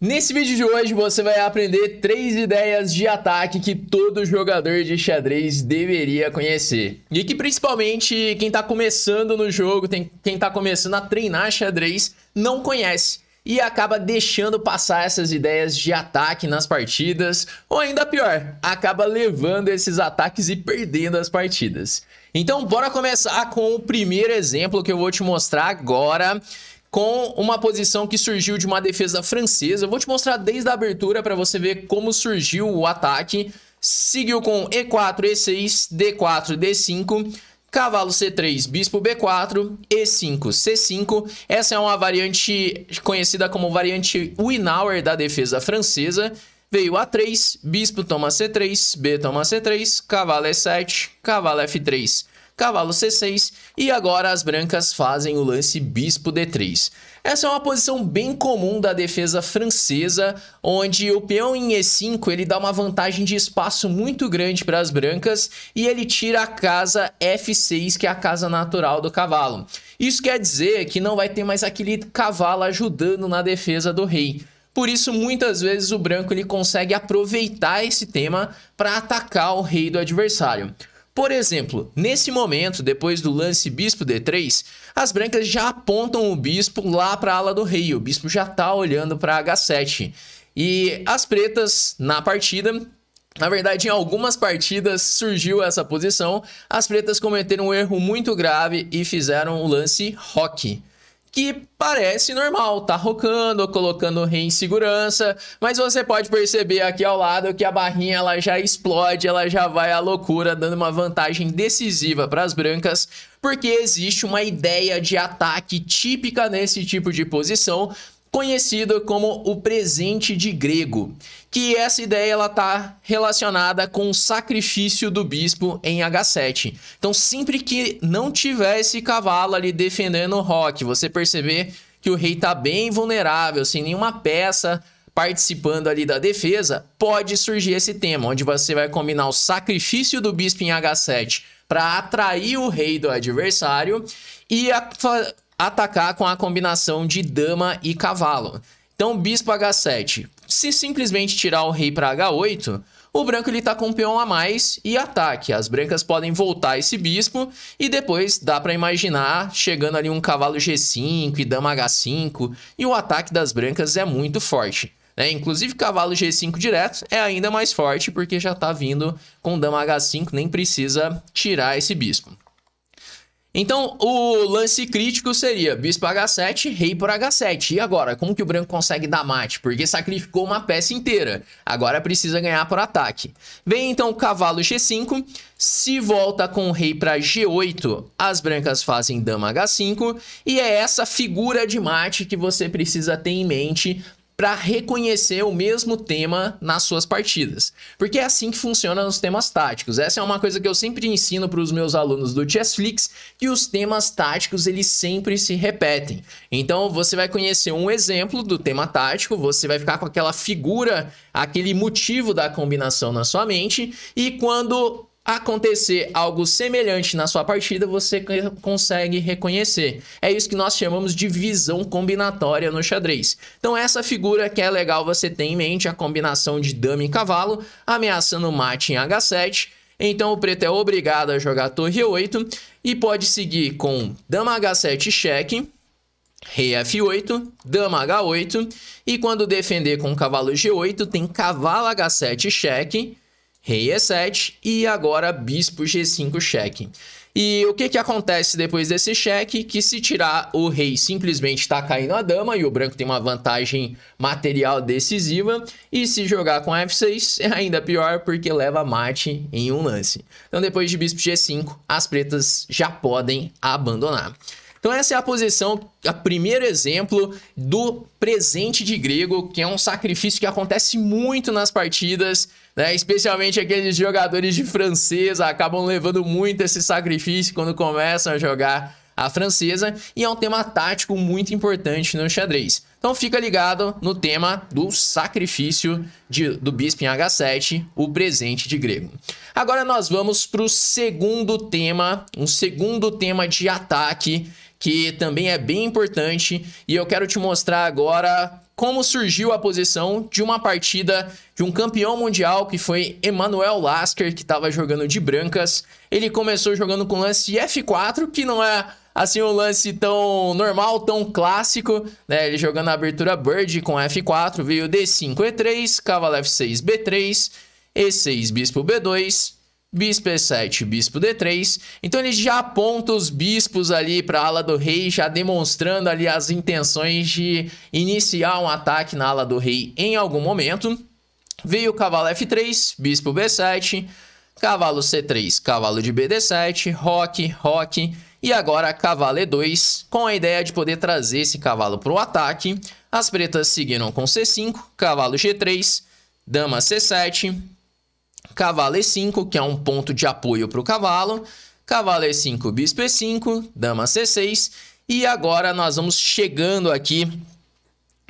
Nesse vídeo de hoje você vai aprender três ideias de ataque que todo jogador de xadrez deveria conhecer. E que principalmente quem está começando no jogo, tem, quem está começando a treinar xadrez, não conhece e acaba deixando passar essas ideias de ataque nas partidas, ou ainda pior, acaba levando esses ataques e perdendo as partidas. Então, bora começar com o primeiro exemplo que eu vou te mostrar agora, com uma posição que surgiu de uma defesa francesa. Eu vou te mostrar desde a abertura para você ver como surgiu o ataque. Seguiu com E4, E6, D4, D5, cavalo C3, bispo B4, E5, C5. Essa é uma variante conhecida como variante Winauer da defesa francesa. Veio A3, bispo toma C3, B toma C3, cavalo E7, cavalo F3 cavalo c6 e agora as brancas fazem o lance bispo d3. Essa é uma posição bem comum da defesa francesa, onde o peão em e5 ele dá uma vantagem de espaço muito grande para as brancas e ele tira a casa f6, que é a casa natural do cavalo. Isso quer dizer que não vai ter mais aquele cavalo ajudando na defesa do rei. Por isso, muitas vezes o branco ele consegue aproveitar esse tema para atacar o rei do adversário. Por exemplo, nesse momento, depois do lance bispo D3, as brancas já apontam o bispo lá para a ala do rei, o bispo já está olhando para H7. E as pretas, na partida, na verdade, em algumas partidas surgiu essa posição, as pretas cometeram um erro muito grave e fizeram o lance roque que parece normal, tá rocando, colocando o em segurança, mas você pode perceber aqui ao lado que a barrinha ela já explode, ela já vai à loucura, dando uma vantagem decisiva para as brancas, porque existe uma ideia de ataque típica nesse tipo de posição, conhecido como o presente de grego, que essa ideia ela tá relacionada com o sacrifício do bispo em H7. Então, sempre que não tiver esse cavalo ali defendendo o rock, você perceber que o rei tá bem vulnerável, sem nenhuma peça participando ali da defesa, pode surgir esse tema, onde você vai combinar o sacrifício do bispo em H7 para atrair o rei do adversário e a atacar com a combinação de dama e cavalo. Então, bispo h7. Se simplesmente tirar o rei para h8, o branco ele tá com um peão a mais e ataque. As brancas podem voltar esse bispo e depois dá para imaginar chegando ali um cavalo g5 e dama h5 e o ataque das brancas é muito forte. Né? Inclusive cavalo g5 direto é ainda mais forte porque já está vindo com dama h5, nem precisa tirar esse bispo. Então, o lance crítico seria bispo h7, rei por h7. E agora, como que o branco consegue dar mate? Porque sacrificou uma peça inteira. Agora precisa ganhar por ataque. Vem então o cavalo g5, se volta com o rei para g8, as brancas fazem dama h5, e é essa figura de mate que você precisa ter em mente para reconhecer o mesmo tema nas suas partidas. Porque é assim que funciona nos temas táticos. Essa é uma coisa que eu sempre ensino para os meus alunos do Chessflix, que os temas táticos eles sempre se repetem. Então você vai conhecer um exemplo do tema tático, você vai ficar com aquela figura, aquele motivo da combinação na sua mente e quando acontecer algo semelhante na sua partida, você consegue reconhecer. É isso que nós chamamos de visão combinatória no xadrez. Então essa figura que é legal você ter em mente, a combinação de dama e cavalo, ameaçando o mate em H7, então o preto é obrigado a jogar torre 8 e pode seguir com dama H7 cheque, rei F8, dama H8 e quando defender com cavalo G8 tem cavalo H7 cheque, rei e7 e agora bispo g5 cheque. E o que, que acontece depois desse cheque? Que se tirar o rei simplesmente está caindo a dama e o branco tem uma vantagem material decisiva. E se jogar com f6 é ainda pior porque leva mate em um lance. Então depois de bispo g5, as pretas já podem abandonar. Então essa é a posição, o primeiro exemplo do presente de grego, que é um sacrifício que acontece muito nas partidas né? Especialmente aqueles jogadores de francesa acabam levando muito esse sacrifício quando começam a jogar a francesa e é um tema tático muito importante no xadrez. Então fica ligado no tema do sacrifício de, do bispo em H7, o presente de grego. Agora nós vamos para o segundo tema, um segundo tema de ataque que também é bem importante e eu quero te mostrar agora como surgiu a posição de uma partida de um campeão mundial que foi Emmanuel Lasker, que estava jogando de brancas. Ele começou jogando com lance F4, que não é assim um lance tão normal, tão clássico, né? Ele jogando a abertura Bird com F4, veio D5 E3, cavalo F6 B3, E6 bispo B2, bispo E7, bispo D3. Então ele já aponta os bispos ali para a ala do rei, já demonstrando ali as intenções de iniciar um ataque na ala do rei em algum momento. Veio o cavalo F3, bispo B7, cavalo C3, cavalo de BD7, roque, roque e agora cavalo E2, com a ideia de poder trazer esse cavalo para o ataque. As pretas seguiram com C5, cavalo G3, dama C7, cavalo E5, que é um ponto de apoio para o cavalo, cavalo E5, bispo E5, dama C6, e agora nós vamos chegando aqui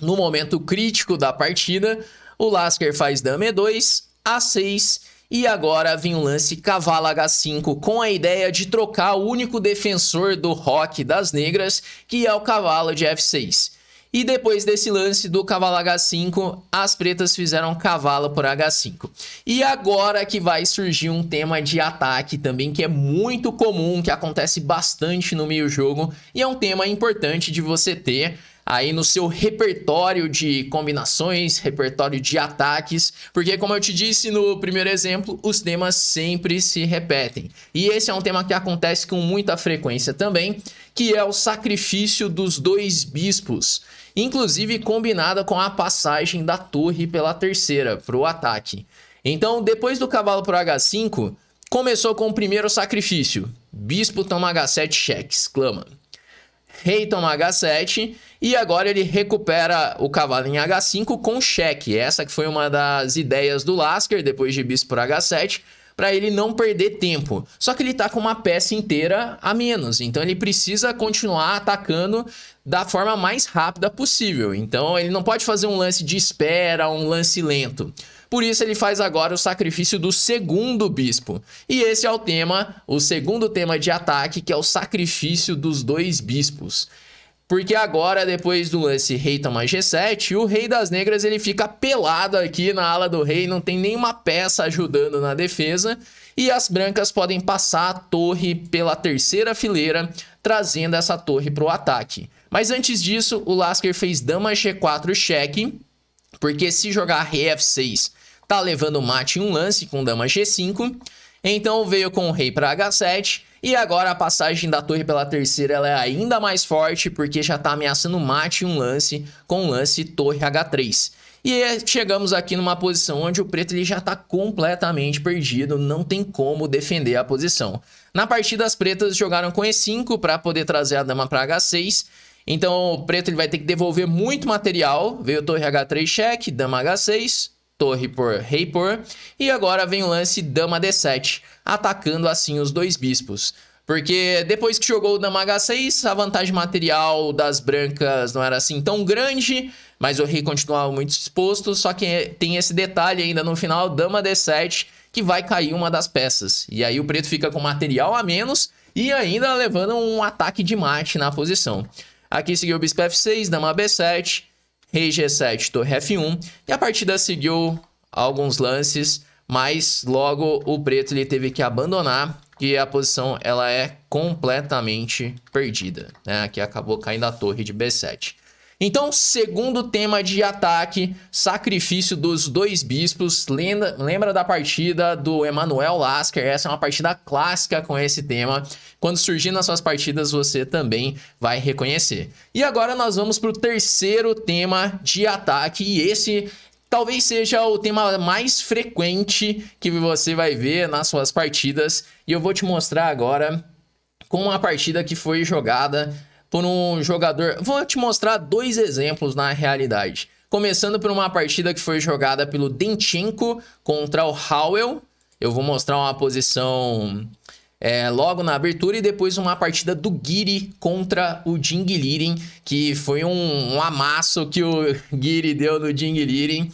no momento crítico da partida, o Lasker faz dama E2, A6, e agora vem o lance cavalo H5 com a ideia de trocar o único defensor do rock das negras, que é o cavalo de F6. E depois desse lance do cavalo H5, as pretas fizeram cavalo por H5. E agora que vai surgir um tema de ataque também que é muito comum, que acontece bastante no meio jogo e é um tema importante de você ter aí no seu repertório de combinações, repertório de ataques, porque como eu te disse no primeiro exemplo, os temas sempre se repetem. E esse é um tema que acontece com muita frequência também, que é o sacrifício dos dois bispos, inclusive combinada com a passagem da torre pela terceira, para o ataque. Então, depois do cavalo para H5, começou com o primeiro sacrifício. Bispo toma H7 cheque, exclama. Rei toma H7 e agora ele recupera o cavalo em H5 com cheque. Essa que foi uma das ideias do Lasker depois de bispo por H7, para ele não perder tempo. Só que ele tá com uma peça inteira a menos, então ele precisa continuar atacando da forma mais rápida possível. Então ele não pode fazer um lance de espera, um lance lento. Por isso ele faz agora o sacrifício do segundo bispo. E esse é o tema, o segundo tema de ataque, que é o sacrifício dos dois bispos. Porque agora, depois do lance rei toma G7, o rei das negras ele fica pelado aqui na ala do rei, não tem nenhuma peça ajudando na defesa. E as brancas podem passar a torre pela terceira fileira, trazendo essa torre para o ataque. Mas antes disso, o Lasker fez dama G4 cheque, porque se jogar rei F6, tá levando mate em um lance com dama G5. Então veio com o rei para H7 e agora a passagem da torre pela terceira ela é ainda mais forte, porque já está ameaçando mate um lance com o lance torre H3. E chegamos aqui numa posição onde o preto ele já está completamente perdido, não tem como defender a posição. Na partida, as pretas jogaram com E5 para poder trazer a dama para H6. Então o preto ele vai ter que devolver muito material. Veio torre H3 cheque, dama H6, torre por rei por, e agora vem o lance dama d7, atacando assim os dois bispos. Porque depois que jogou o dama h6, a vantagem material das brancas não era assim tão grande, mas o rei continuava muito exposto, só que tem esse detalhe ainda no final, dama d7, que vai cair uma das peças. E aí o preto fica com material a menos e ainda levando um ataque de mate na posição. Aqui seguiu o bispo f6, dama b7, rei G7, torre F1. E a partida seguiu alguns lances, mas logo o preto ele teve que abandonar e a posição ela é completamente perdida, né? Aqui acabou caindo a torre de B7. Então, segundo tema de ataque, sacrifício dos dois bispos. Lembra, lembra da partida do Emanuel Lasker? Essa é uma partida clássica com esse tema. Quando surgir nas suas partidas, você também vai reconhecer. E agora nós vamos para o terceiro tema de ataque. E esse talvez seja o tema mais frequente que você vai ver nas suas partidas. E eu vou te mostrar agora com uma partida que foi jogada por um jogador. Vou te mostrar dois exemplos na realidade. Começando por uma partida que foi jogada pelo Dentinho contra o Howell. Eu vou mostrar uma posição é, logo na abertura e depois uma partida do Giri contra o Jing Liren, que foi um, um, amasso que o Giri deu no Jing Liren.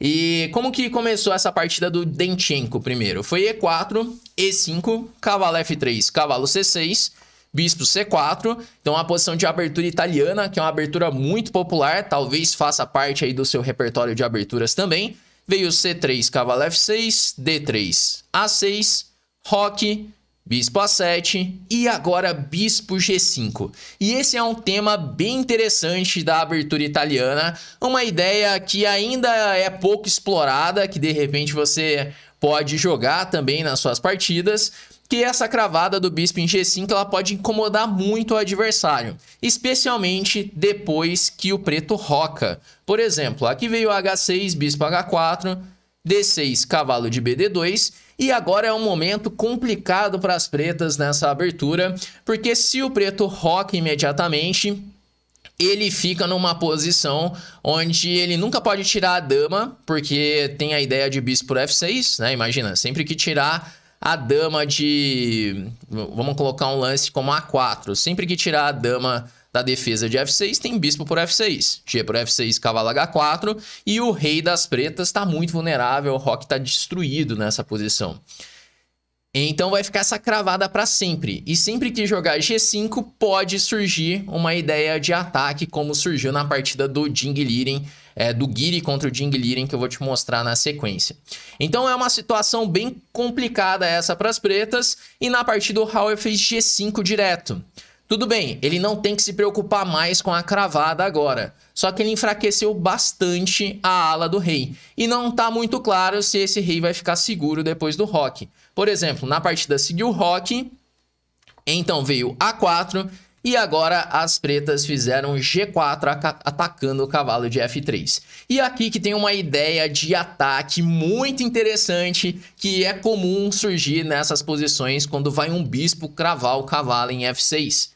E como que começou essa partida do Dentinho? primeiro? Foi E4, E5, cavalo F3, cavalo C6 bispo C4. Então, a posição de abertura italiana, que é uma abertura muito popular, talvez faça parte aí do seu repertório de aberturas também. Veio C3, cavalo F6, D3, A6, Roque, bispo A7 e agora bispo G5. E esse é um tema bem interessante da abertura italiana, uma ideia que ainda é pouco explorada, que de repente você pode jogar também nas suas partidas, que essa cravada do bispo em G5 ela pode incomodar muito o adversário, especialmente depois que o preto roca. Por exemplo, aqui veio H6, bispo H4, D6, cavalo de BD2, e agora é um momento complicado para as pretas nessa abertura, porque se o preto roca imediatamente, ele fica numa posição onde ele nunca pode tirar a dama, porque tem a ideia de bispo por F6, né? Imagina, sempre que tirar a dama de. Vamos colocar um lance como A4. Sempre que tirar a dama da defesa de F6, tem bispo por F6. G por F6, cavalo H4. E o rei das pretas está muito vulnerável. O Rock está destruído nessa posição. Então vai ficar essa cravada para sempre. E sempre que jogar G5, pode surgir uma ideia de ataque, como surgiu na partida do Jing Liren é, do Giri contra o Jing Liren que eu vou te mostrar na sequência. Então é uma situação bem complicada essa para as pretas e na partida o Hauer fez G5 direto. Tudo bem, ele não tem que se preocupar mais com a cravada agora. Só que ele enfraqueceu bastante a ala do rei. E não está muito claro se esse rei vai ficar seguro depois do rock. Por exemplo, na partida seguiu o rock, então veio A4 e agora as pretas fizeram G4 atacando o cavalo de F3. E aqui que tem uma ideia de ataque muito interessante que é comum surgir nessas posições quando vai um bispo cravar o cavalo em F6.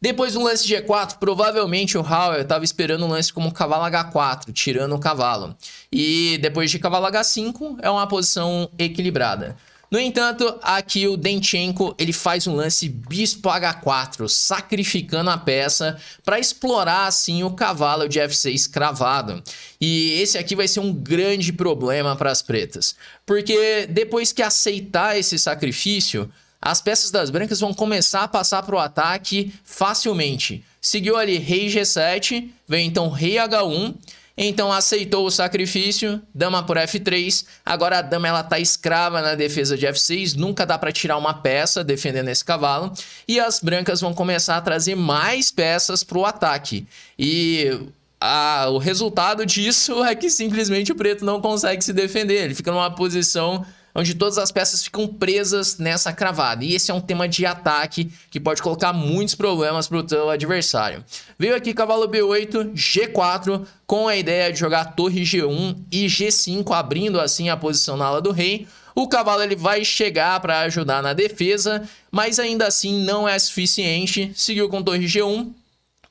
Depois do lance G4, provavelmente o Hauer estava esperando um lance como cavalo H4, tirando o cavalo. E depois de cavalo H5, é uma posição equilibrada. No entanto, aqui o Denchenko ele faz um lance bispo H4, sacrificando a peça para explorar assim o cavalo de F6 cravado. E esse aqui vai ser um grande problema para as pretas, porque depois que aceitar esse sacrifício, as peças das brancas vão começar a passar para o ataque facilmente. Seguiu ali rei G7, vem então rei H1 então aceitou o sacrifício, dama por F3. Agora a dama ela tá escrava na defesa de F6, nunca dá para tirar uma peça defendendo esse cavalo. E as brancas vão começar a trazer mais peças para o ataque. E a, o resultado disso é que simplesmente o preto não consegue se defender, ele fica numa posição onde todas as peças ficam presas nessa cravada. E esse é um tema de ataque que pode colocar muitos problemas para o teu adversário. Veio aqui cavalo B8, G4, com a ideia de jogar torre G1 e G5, abrindo assim a posição na ala do rei. O cavalo ele vai chegar para ajudar na defesa, mas ainda assim não é suficiente. Seguiu com torre G1,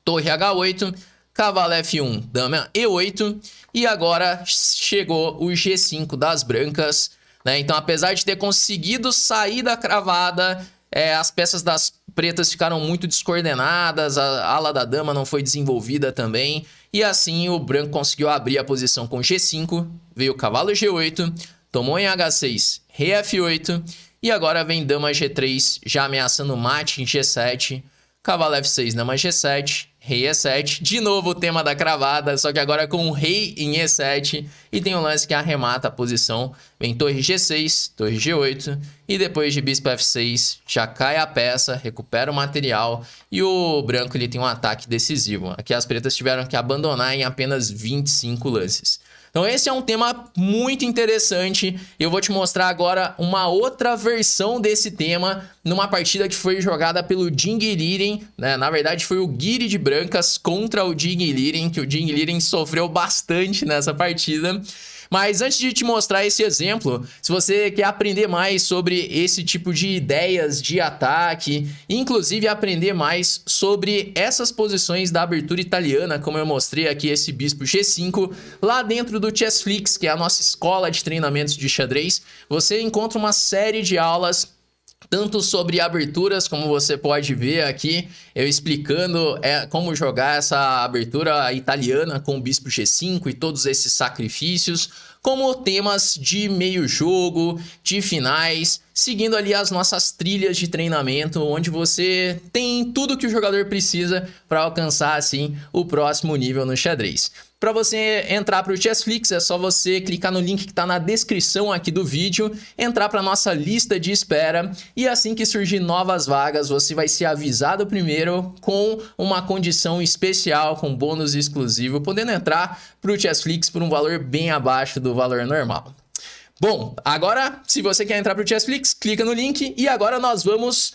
torre H8, cavalo F1, dama E8 e agora chegou o G5 das brancas né? Então, apesar de ter conseguido sair da cravada, é, as peças das pretas ficaram muito descoordenadas, a ala da dama não foi desenvolvida também. E assim o branco conseguiu abrir a posição com G5, veio o cavalo G8, tomou em H6, rei F8, e agora vem dama G3, já ameaçando mate em G7, cavalo F6, dama G7, Rei E7. De novo o tema da cravada, só que agora com Rei em E7. E tem um lance que arremata a posição. Vem Torre G6, Torre G8. E depois de Bispo F6, já cai a peça, recupera o material. E o branco ele tem um ataque decisivo. Aqui as pretas tiveram que abandonar em apenas 25 lances. Então esse é um tema muito interessante. Eu vou te mostrar agora uma outra versão desse tema numa partida que foi jogada pelo Dingiliren, né? Na verdade foi o Guiri de Brancas contra o Liren, que o Liren sofreu bastante nessa partida. Mas antes de te mostrar esse exemplo, se você quer aprender mais sobre esse tipo de ideias de ataque, inclusive aprender mais sobre essas posições da abertura italiana, como eu mostrei aqui esse bispo G5, lá dentro do Chessflix, que é a nossa escola de treinamentos de xadrez, você encontra uma série de aulas tanto sobre aberturas, como você pode ver aqui, eu explicando é, como jogar essa abertura italiana com o bispo G5 e todos esses sacrifícios, como temas de meio jogo, de finais, seguindo ali as nossas trilhas de treinamento, onde você tem tudo que o jogador precisa para alcançar assim o próximo nível no xadrez. Para você entrar para o Chessflix, é só você clicar no link que está na descrição aqui do vídeo, entrar para nossa lista de espera e assim que surgir novas vagas, você vai ser avisado primeiro com uma condição especial, com bônus exclusivo, podendo entrar para o Chessflix por um valor bem abaixo do valor normal. Bom, agora, se você quer entrar para o Chessflix, clica no link e agora nós vamos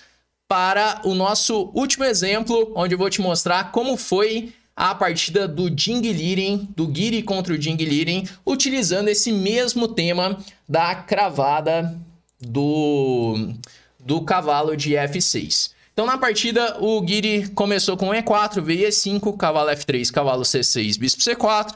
para o nosso último exemplo, onde eu vou te mostrar como foi a partida do Jing Liren, do Giri contra o Jing Liren, utilizando esse mesmo tema da cravada do, do cavalo de F6. Então na partida o Giri começou com E4, veio E5, cavalo F3, cavalo C6, bispo C4,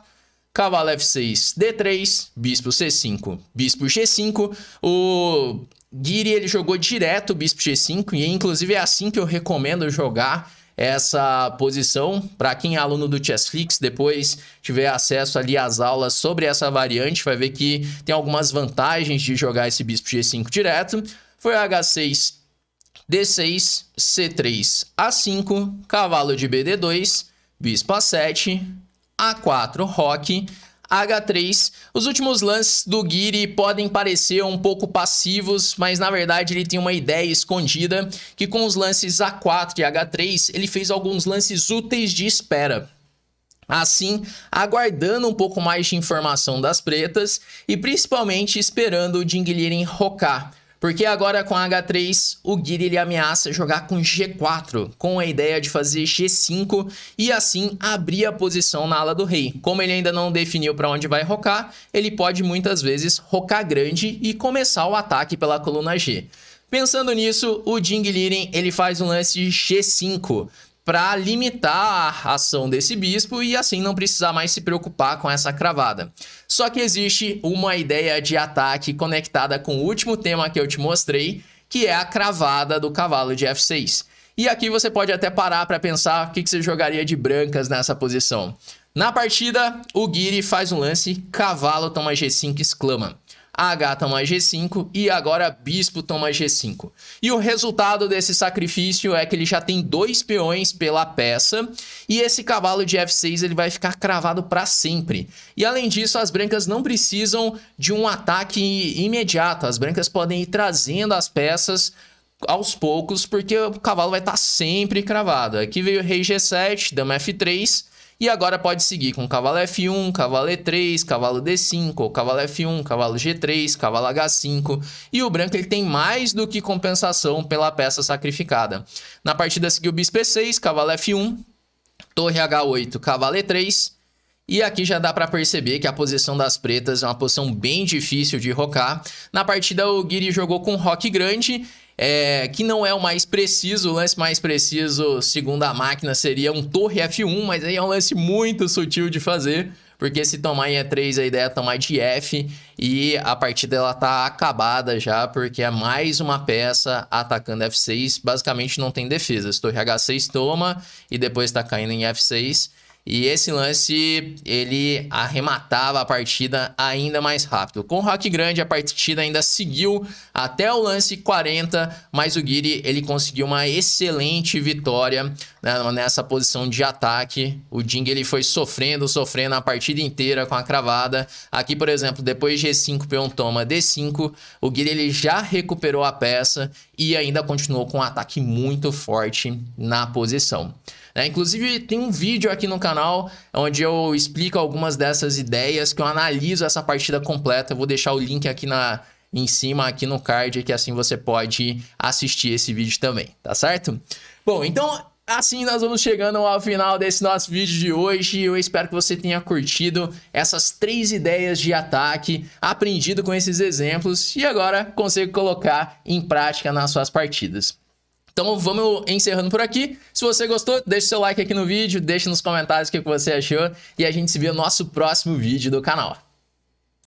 cavalo F6, D3, bispo C5, bispo G5. O Giri ele jogou direto o bispo G5 e inclusive é assim que eu recomendo jogar essa posição. Para quem é aluno do Chessflix, depois tiver acesso ali às aulas sobre essa variante, vai ver que tem algumas vantagens de jogar esse bispo G5 direto. Foi H6, D6, C3, A5, cavalo de BD2, bispo A7, A4, roque, H3. Os últimos lances do Guiri podem parecer um pouco passivos, mas na verdade ele tem uma ideia escondida que com os lances A4 e H3 ele fez alguns lances úteis de espera. Assim, aguardando um pouco mais de informação das pretas e principalmente esperando o Dinguilherem rocar porque agora com a H3, o Guiri ele ameaça jogar com G4, com a ideia de fazer G5 e assim abrir a posição na ala do rei. Como ele ainda não definiu para onde vai rocar, ele pode muitas vezes rocar grande e começar o ataque pela coluna G. Pensando nisso, o Jing Liren ele faz um lance G5 para limitar a ação desse bispo e assim não precisar mais se preocupar com essa cravada. Só que existe uma ideia de ataque conectada com o último tema que eu te mostrei, que é a cravada do cavalo de F6. E aqui você pode até parar para pensar o que, você jogaria de brancas nessa posição. Na partida, o Guiri faz um lance, cavalo toma G5 exclama. H toma G5 e agora Bispo toma G5. E o resultado desse sacrifício é que ele já tem dois peões pela peça e esse cavalo de F6 ele vai ficar cravado para sempre. E além disso, as brancas não precisam de um ataque imediato, as brancas podem ir trazendo as peças aos poucos, porque o cavalo vai estar tá sempre cravado. Aqui veio rei G7, dama F3, e agora pode seguir com cavalo F1, cavalo E3, cavalo D5, cavalo F1, cavalo G3, cavalo H5. E o branco ele tem mais do que compensação pela peça sacrificada. Na partida seguiu bispo E6, cavalo F1, torre H8, cavalo E3. E aqui já dá para perceber que a posição das pretas é uma posição bem difícil de rocar. Na partida, o Guiri jogou com rock grande é, que não é o mais preciso. O lance mais preciso, segundo a máquina, seria um torre F1, mas aí é um lance muito sutil de fazer, porque se tomar em E3, a ideia é tomar de F e a partida ela tá acabada já, porque é mais uma peça atacando F6. Basicamente não tem defesa. Se torre H6 toma e depois tá caindo em F6. E esse lance, ele arrematava a partida ainda mais rápido. Com o Rock grande, a partida ainda seguiu até o lance 40, mas o Guiri, ele conseguiu uma excelente vitória né, nessa posição de ataque. O Ding, ele foi sofrendo, sofrendo a partida inteira com a cravada. Aqui, por exemplo, depois de G5, peão toma D5, o Guiri, ele já recuperou a peça e ainda continuou com um ataque muito forte na posição. Né? Inclusive, tem um vídeo aqui no canal onde eu explico algumas dessas ideias, que eu analiso essa partida completa. Eu vou deixar o link aqui na, em cima, aqui no card, que assim você pode assistir esse vídeo também, tá certo? Bom, então Assim nós vamos chegando ao final desse nosso vídeo de hoje. Eu espero que você tenha curtido essas três ideias de ataque, aprendido com esses exemplos e agora consiga colocar em prática nas suas partidas. Então vamos encerrando por aqui. Se você gostou, deixa seu like aqui no vídeo, deixa nos comentários o que você achou e a gente se vê no nosso próximo vídeo do canal.